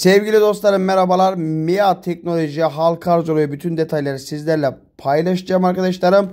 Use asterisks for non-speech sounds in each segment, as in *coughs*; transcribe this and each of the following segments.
Sevgili dostlarım merhabalar. MIA Teknoloji halka arz oluyor. Bütün detayları sizlerle paylaşacağım arkadaşlarım.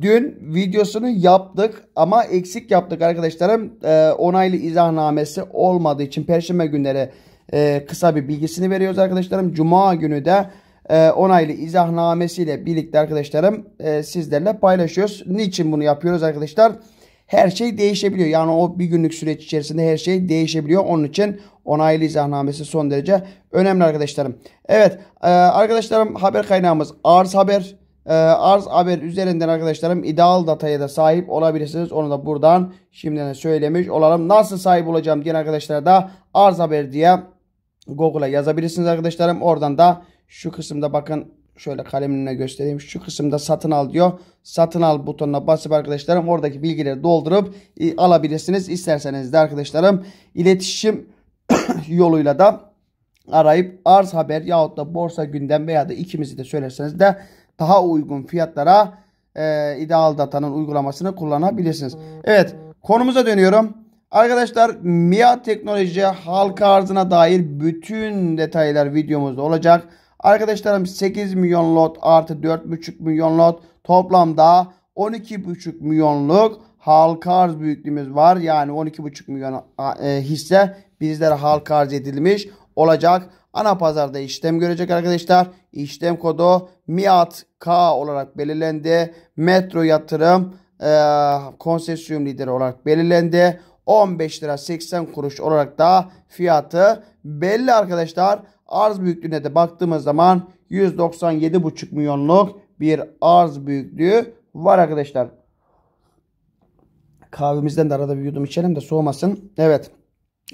Dün videosunu yaptık ama eksik yaptık arkadaşlarım. E, onaylı izahnamesi olmadığı için perşembe günleri e, kısa bir bilgisini veriyoruz arkadaşlarım. Cuma günü de e, onaylı izahnamesiyle birlikte arkadaşlarım e, sizlerle paylaşıyoruz. Niçin bunu yapıyoruz arkadaşlar? Arkadaşlar her şey değişebiliyor. Yani o bir günlük süreç içerisinde her şey değişebiliyor. Onun için onaylı izahnamesi son derece önemli arkadaşlarım. Evet e, arkadaşlarım haber kaynağımız Arz Haber. E, arz Haber üzerinden arkadaşlarım ideal dataya da sahip olabilirsiniz. Onu da buradan şimdiden söylemiş olalım. Nasıl sahip olacağım diye arkadaşlar da Arz Haber diye Google'a yazabilirsiniz arkadaşlarım. Oradan da şu kısımda bakın Şöyle kalemine göstereyim. Şu kısımda satın al diyor. Satın al butonuna basıp arkadaşlarım oradaki bilgileri doldurup e, alabilirsiniz. isterseniz de arkadaşlarım iletişim *coughs* yoluyla da arayıp arz haber yahut da borsa gündem veya da ikimizi de söylerseniz de daha uygun fiyatlara e, ideal datanın uygulamasını kullanabilirsiniz. Evet konumuza dönüyorum. Arkadaşlar MIA teknoloji halka arzına dair bütün detaylar videomuzda olacak. Arkadaşlarım 8 milyon lot artı 4,5 milyon lot toplamda 12,5 milyonluk halka arz büyüklüğümüz var. Yani 12,5 milyon e, hisse bizlere halka arz edilmiş olacak. Ana pazarda işlem görecek arkadaşlar. İşlem kodu MIAT K olarak belirlendi. Metro yatırım e, konsesyum lideri olarak belirlendi. 15 lira 80 kuruş olarak da fiyatı belli arkadaşlar. Arz büyüklüğüne de baktığımız zaman 197,5 milyonluk bir arz büyüklüğü var arkadaşlar. Kahvemizden de arada bir yudum içelim de soğumasın. Evet.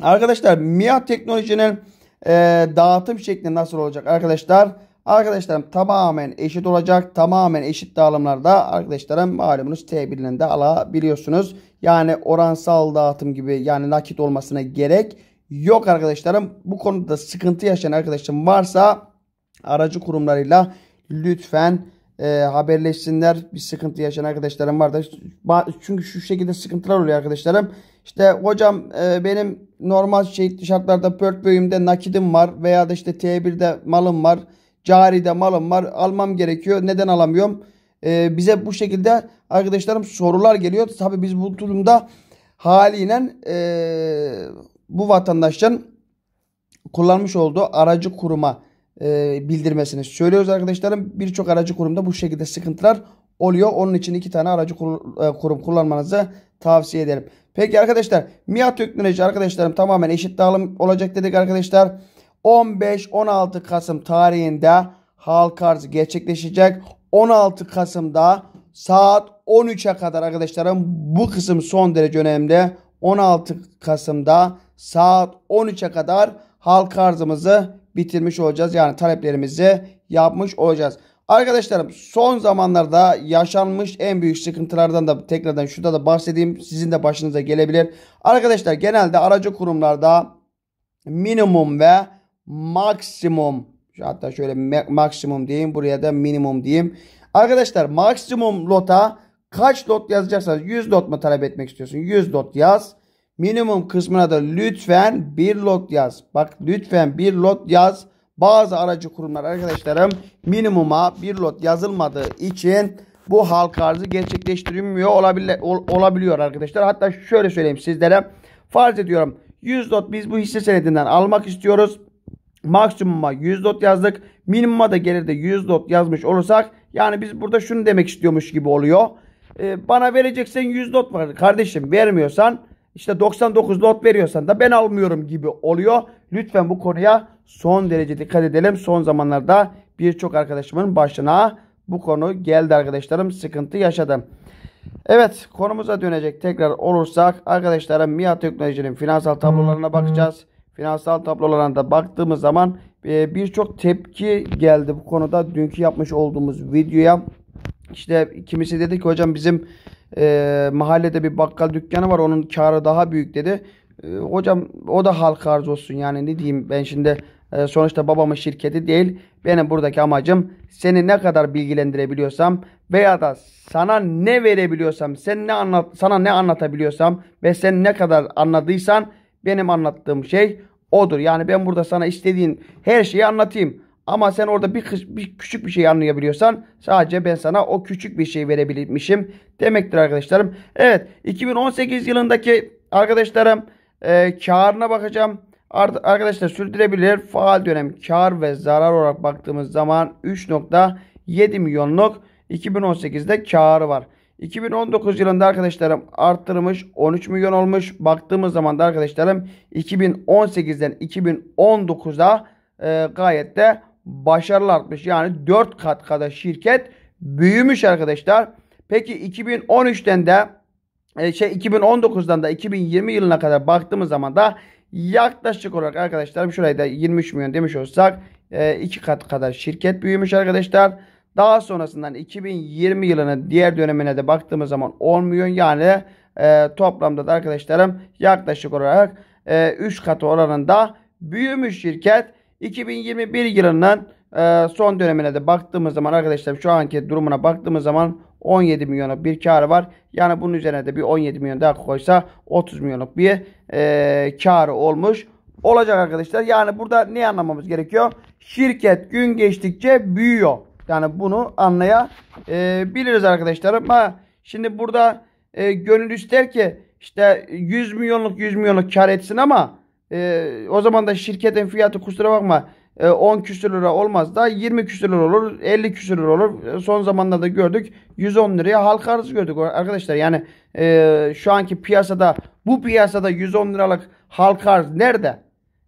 Arkadaşlar MİAD teknolojinin e, dağıtım şekli nasıl olacak arkadaşlar? Arkadaşlarım tamamen eşit olacak. Tamamen eşit dağılımlarda arkadaşlarım malumunuz T1'den de alabiliyorsunuz. Yani oransal dağıtım gibi yani nakit olmasına gerek yok arkadaşlarım. Bu konuda sıkıntı yaşayan arkadaşım varsa aracı kurumlarıyla lütfen e, haberleşsinler. Bir sıkıntı yaşayan arkadaşlarım var da çünkü şu şekilde sıkıntılar oluyor arkadaşlarım. İşte hocam e, benim normal şey şartlarda bölümde nakidim var veya da işte T1'de malım var. Cari'de malım var. Almam gerekiyor. Neden alamıyorum? E, bize bu şekilde arkadaşlarım sorular geliyor. Tabii biz bu durumda haliyle e, bu vatandaştan kullanmış olduğu aracı kuruma e, bildirmesini söylüyoruz arkadaşlarım. Birçok aracı kurumda bu şekilde sıkıntılar oluyor. Onun için iki tane aracı kur, e, kurum kullanmanızı tavsiye ederim. Peki arkadaşlar MİA teknoloji arkadaşlarım tamamen eşit dağılım olacak dedik arkadaşlar. 15-16 Kasım tarihinde halk arz gerçekleşecek. 16 Kasım'da saat 13'e kadar arkadaşlarım bu kısım son derece önemli. 16 Kasım'da saat 13'e kadar halka arzımızı bitirmiş olacağız. Yani taleplerimizi yapmış olacağız. Arkadaşlarım son zamanlarda yaşanmış en büyük sıkıntılardan da tekrardan şurada da bahsedeyim. Sizin de başınıza gelebilir. Arkadaşlar genelde aracı kurumlarda minimum ve maksimum hatta şöyle maksimum diyeyim buraya da minimum diyeyim. Arkadaşlar maksimum lota Kaç dot yazacaksanız 100 dot mu talep etmek istiyorsun? 100 dot yaz. Minimum kısmına da lütfen bir lot yaz. Bak lütfen bir lot yaz. Bazı aracı kurumlar arkadaşlarım minimuma bir lot yazılmadığı için bu halk arzı gerçekleştirilmiyor olabili ol olabiliyor arkadaşlar. Hatta şöyle söyleyeyim sizlere. Farz ediyorum 100 lot biz bu hisse senedinden almak istiyoruz. Maksimuma 100 lot yazdık. Minimuma da de 100 lot yazmış olursak yani biz burada şunu demek istiyormuş gibi oluyor. Ee, bana vereceksen 100 not var. Kardeşim vermiyorsan işte 99 not veriyorsan da ben almıyorum gibi oluyor. Lütfen bu konuya son derece dikkat edelim. Son zamanlarda birçok arkadaşımın başına bu konu geldi arkadaşlarım. Sıkıntı yaşadım. Evet konumuza dönecek tekrar olursak arkadaşlarım MİA Teknoloji'nin finansal tablolarına bakacağız. Finansal tablolarına da baktığımız zaman e, birçok tepki geldi bu konuda. Dünkü yapmış olduğumuz videoya işte kimisi dedi ki hocam bizim e, mahallede bir bakkal dükkanı var onun karı daha büyük dedi. E, hocam o da halk arz olsun yani ne diyeyim ben şimdi e, sonuçta babamın şirketi değil. Benim buradaki amacım seni ne kadar bilgilendirebiliyorsam veya da sana ne verebiliyorsam, sen ne anlat sana ne anlatabiliyorsam ve sen ne kadar anladıysan benim anlattığım şey odur. Yani ben burada sana istediğin her şeyi anlatayım. Ama sen orada bir, bir küçük bir şey anlayabiliyorsan sadece ben sana o küçük bir şey verebilmişim demektir arkadaşlarım. Evet 2018 yılındaki arkadaşlarım e, karına bakacağım. Arkadaşlar sürdürebilir, faal dönem kar ve zarar olarak baktığımız zaman 3.7 milyonluk 2018'de karı var. 2019 yılında arkadaşlarım arttırmış 13 milyon olmuş. Baktığımız zaman da arkadaşlarım 2018'den 2019'a e, gayet de başarılı artmış. Yani 4 kat kadar şirket büyümüş arkadaşlar. Peki 2013'ten de e, şey 2019'dan da 2020 yılına kadar baktığımız zaman da yaklaşık olarak arkadaşlarım şurayı da 23 milyon demiş olsak 2 e, kat kadar şirket büyümüş arkadaşlar. Daha sonrasından 2020 yılının diğer dönemine de baktığımız zaman 10 milyon yani e, toplamda da arkadaşlarım yaklaşık olarak e, 3 katı oranında büyümüş şirket. 2021 yılının e, son dönemine de baktığımız zaman arkadaşlar şu anki durumuna baktığımız zaman 17 milyonluk bir karı var. Yani bunun üzerine de bir 17 milyon daha koysa 30 milyonluk bir e, karı olmuş olacak arkadaşlar. Yani burada ne anlamamız gerekiyor? Şirket gün geçtikçe büyüyor. Yani bunu anlayabiliriz e, arkadaşlarım. ama şimdi burada e, gönül ister ki işte 100 milyonluk 100 milyonluk kar etsin ama e, o zaman da şirketin fiyatı kusura bakma 10 e, küsür lira olmaz da 20 küsür lira olur 50 küsür lira olur e, son zamanlarda gördük 110 liraya halka arzı gördük arkadaşlar yani e, şu anki piyasada bu piyasada 110 liralık halka arz nerede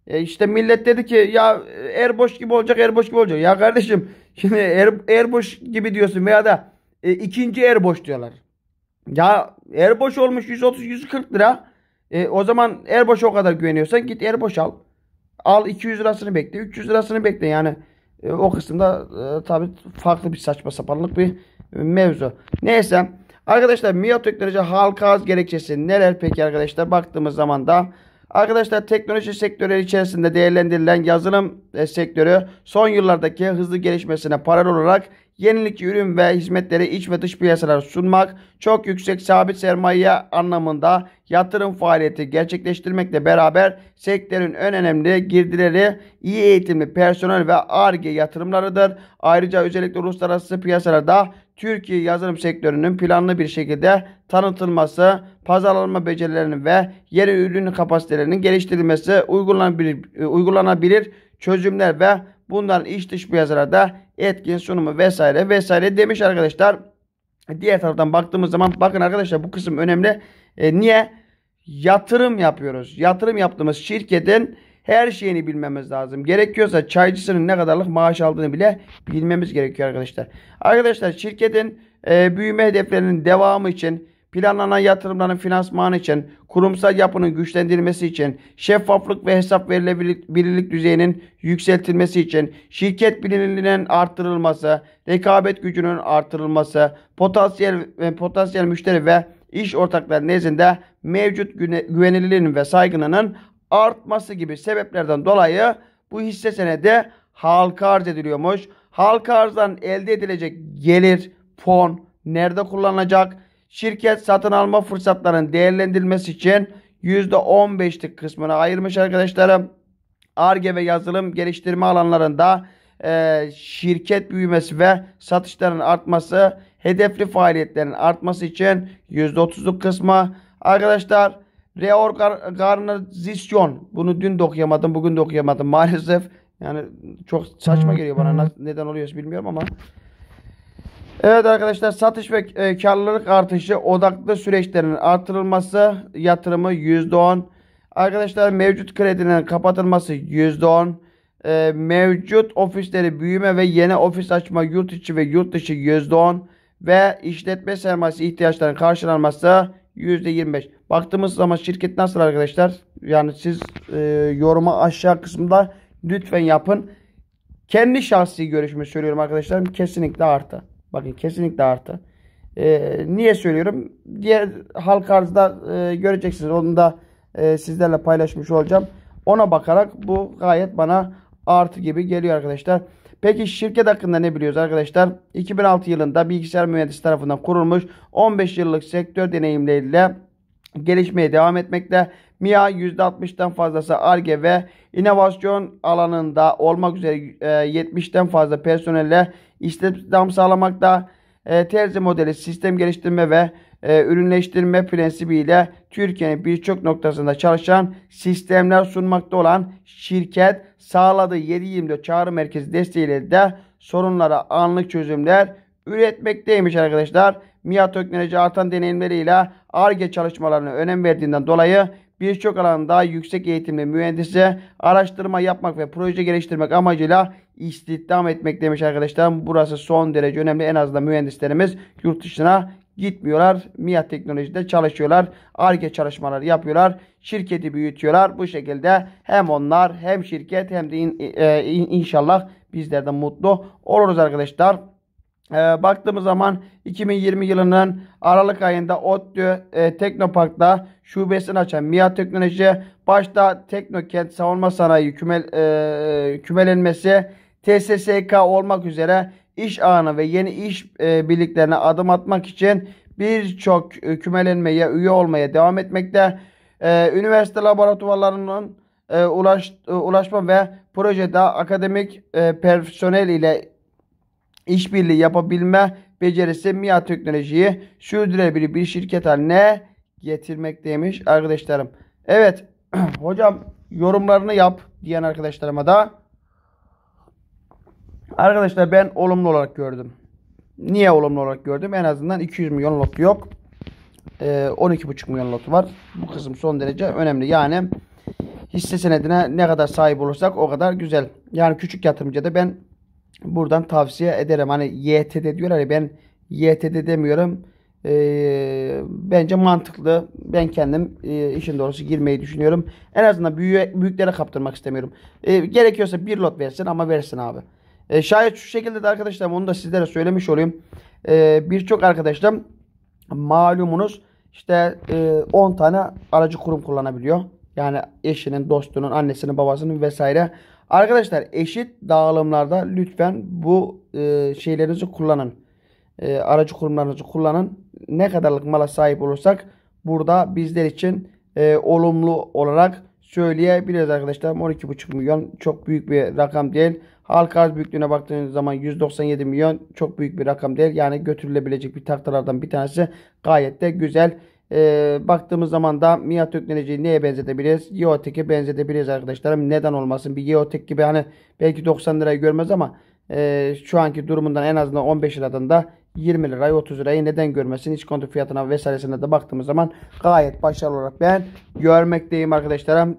e, işte millet dedi ki ya e, Erboş gibi olacak Erboş gibi olacak ya kardeşim *laughs* şimdi er, Erboş gibi diyorsun veya da e, ikinci Erboş diyorlar ya Erboş olmuş 130-140 lira e, o zaman Erboş'a o kadar güveniyorsan git Erboş al. Al 200 lirasını bekle. 300 lirasını bekle. Yani e, o kısımda e, tabii farklı bir saçma sapanlık bir mevzu. Neyse. Arkadaşlar MİA teknoloji halka az gerekçesi neler peki arkadaşlar baktığımız zaman da Arkadaşlar teknoloji sektörü içerisinde değerlendirilen yazılım e, sektörü son yıllardaki hızlı gelişmesine paralel olarak yenilikçi ürün ve hizmetleri iç ve dış piyasalara sunmak, çok yüksek sabit sermaye anlamında yatırım faaliyeti gerçekleştirmekle beraber sektörün en önemli girdileri iyi eğitimli personel ve ARGE yatırımlarıdır. Ayrıca özellikle uluslararası piyasalarda Türkiye yazılım sektörünün planlı bir şekilde tanıtılması, pazarlama becerilerinin ve yeni ürün kapasitelerinin geliştirilmesi, uygulanabilir, e, uygulanabilir çözümler ve bunların iç dış piyasalarda etkin sunumu vesaire vesaire demiş arkadaşlar. Diğer taraftan baktığımız zaman bakın arkadaşlar bu kısım önemli. E, niye? Yatırım yapıyoruz. Yatırım yaptığımız şirketin her şeyini bilmemiz lazım. Gerekiyorsa çaycısının ne kadarlık maaş aldığını bile bilmemiz gerekiyor arkadaşlar. Arkadaşlar şirketin e, büyüme hedeflerinin devamı için planlanan yatırımların finansmanı için, kurumsal yapının güçlendirilmesi için, şeffaflık ve hesap verilebilirlik düzeyinin yükseltilmesi için, şirket bilinirliğinin artırılması, rekabet gücünün artırılması, potansiyel potansiyel müşteri ve iş ortakları nezdinde mevcut güvenilirliğinin ve saygınının artması gibi sebeplerden dolayı bu hisse senedi halka arz ediliyormuş. Halka arzdan elde edilecek gelir, fon nerede kullanılacak? Şirket satın alma fırsatlarının değerlendirilmesi için %15'lik kısmına ayırmış arkadaşlarım. ARGE ve yazılım geliştirme alanlarında e, şirket büyümesi ve satışların artması, hedefli faaliyetlerin artması için %30'luk kısmı. Arkadaşlar reorganizasyon. Bunu dün de okuyamadım, bugün de okuyamadım maalesef. Yani çok saçma geliyor bana. Neden oluyor bilmiyorum ama. Evet arkadaşlar satış ve e, karlılık artışı odaklı süreçlerin artırılması yatırımı %10. Arkadaşlar mevcut kredinin kapatılması %10. E, mevcut ofisleri büyüme ve yeni ofis açma yurt içi ve yurt dışı %10. Ve işletme sermayesi ihtiyaçlarının karşılanması %25. Baktığımız zaman şirket nasıl arkadaşlar? Yani siz e, yoruma aşağı kısmında lütfen yapın. Kendi şahsi görüşümü söylüyorum arkadaşlar. Kesinlikle artı. Bakın kesinlikle artı. E, niye söylüyorum? Diğer halk arzda e, göreceksiniz. Onu da e, sizlerle paylaşmış olacağım. Ona bakarak bu gayet bana artı gibi geliyor arkadaşlar. Peki şirket hakkında ne biliyoruz arkadaşlar? 2006 yılında bilgisayar mühendisi tarafından kurulmuş 15 yıllık sektör deneyimleriyle gelişmeye devam etmekte. MIA %60'dan fazlası ARGE ve inovasyon alanında olmak üzere 70'ten e, fazla personelle istihdam sağlamakta. E, terzi modeli sistem geliştirme ve e, ürünleştirme prensibiyle Türkiye'nin birçok noktasında çalışan sistemler sunmakta olan şirket sağladığı 7-24 çağrı merkezi desteğiyle de sorunlara anlık çözümler üretmekteymiş arkadaşlar. MİA teknoloji artan deneyimleriyle ARGE çalışmalarına önem verdiğinden dolayı birçok alanda yüksek eğitimli mühendise araştırma yapmak ve proje geliştirmek amacıyla istihdam etmek demiş arkadaşlar. Burası son derece önemli. En azından mühendislerimiz yurt dışına gitmiyorlar. MİA teknolojide çalışıyorlar. ARGE çalışmaları yapıyorlar. Şirketi büyütüyorlar. Bu şekilde hem onlar hem şirket hem de in, e, inşallah bizler de mutlu oluruz arkadaşlar. E, baktığımız zaman 2020 yılının Aralık ayında ODTÜ e, Teknopark'ta şubesini açan MİA Teknoloji başta Teknokent savunma sanayi küme, e, kümelenmesi TSSK olmak üzere iş ağına ve yeni iş e, birliklerine adım atmak için birçok e, kümelenmeye üye olmaya devam etmekte. E, üniversite laboratuvarlarının e, ulaş, ulaşma ve projede akademik personel ile işbirliği yapabilme becerisi MİA teknolojiyi sürdürebilir bir şirket haline demiş arkadaşlarım. Evet *clears throat* hocam yorumlarını yap diyen arkadaşlarıma da Arkadaşlar ben olumlu olarak gördüm. Niye olumlu olarak gördüm? En azından 200 milyon lot yok. 12,5 ee, milyon lot var. Bu kısım son derece önemli. Yani hisse senedine ne kadar sahip olursak o kadar güzel. Yani küçük yatırımcıya da ben buradan tavsiye ederim. Hani YTD diyorlar ya ben YTD demiyorum. Ee, bence mantıklı. Ben kendim e, işin doğrusu girmeyi düşünüyorum. En azından büyüklere kaptırmak istemiyorum. E, gerekiyorsa bir lot versin ama versin abi. E, şayet şu şekilde de arkadaşlar bunu da sizlere söylemiş olayım. E, Birçok arkadaşlar malumunuz işte e, 10 tane aracı kurum kullanabiliyor. Yani eşinin, dostunun, annesinin, babasının vesaire. Arkadaşlar eşit dağılımlarda lütfen bu e, şeylerinizi kullanın. E, aracı kurumlarınızı kullanın. Ne kadarlık mala sahip olursak burada bizler için e, olumlu olarak söyleyebiliriz arkadaşlar. 12,5 milyon çok büyük bir rakam değil. Halka arz büyüklüğüne baktığınız zaman 197 milyon çok büyük bir rakam değil. Yani götürülebilecek bir taktalardan bir tanesi gayet de güzel. Ee, baktığımız zaman da MIA teknolojiyi neye benzetebiliriz? Yeotek'e benzetebiliriz arkadaşlarım. Neden olmasın? Bir Yeotek gibi hani belki 90 lirayı görmez ama e, şu anki durumundan en azından 15 liradan da 20 lirayı 30 lirayı neden görmesin iç kontu fiyatına vesairesine de baktığımız zaman gayet başarılı olarak ben görmekteyim arkadaşlarım.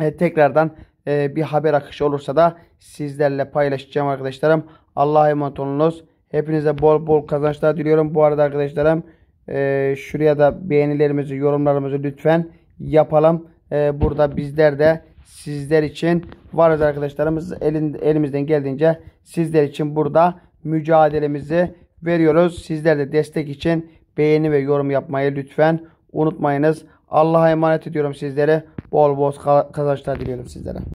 E, tekrardan e, bir haber akışı olursa da sizlerle paylaşacağım arkadaşlarım. Allah'a emanet olunuz. Hepinize bol bol kazançlar diliyorum. Bu arada arkadaşlarım e, şuraya da beğenilerimizi yorumlarımızı lütfen yapalım. E, burada bizler de sizler için varız arkadaşlarımız elin, elimizden geldiğince sizler için burada mücadelemizi veriyoruz. Sizler de destek için beğeni ve yorum yapmayı lütfen unutmayınız. Allah'a emanet ediyorum sizlere. Bol bol kazançlar diliyorum sizlere.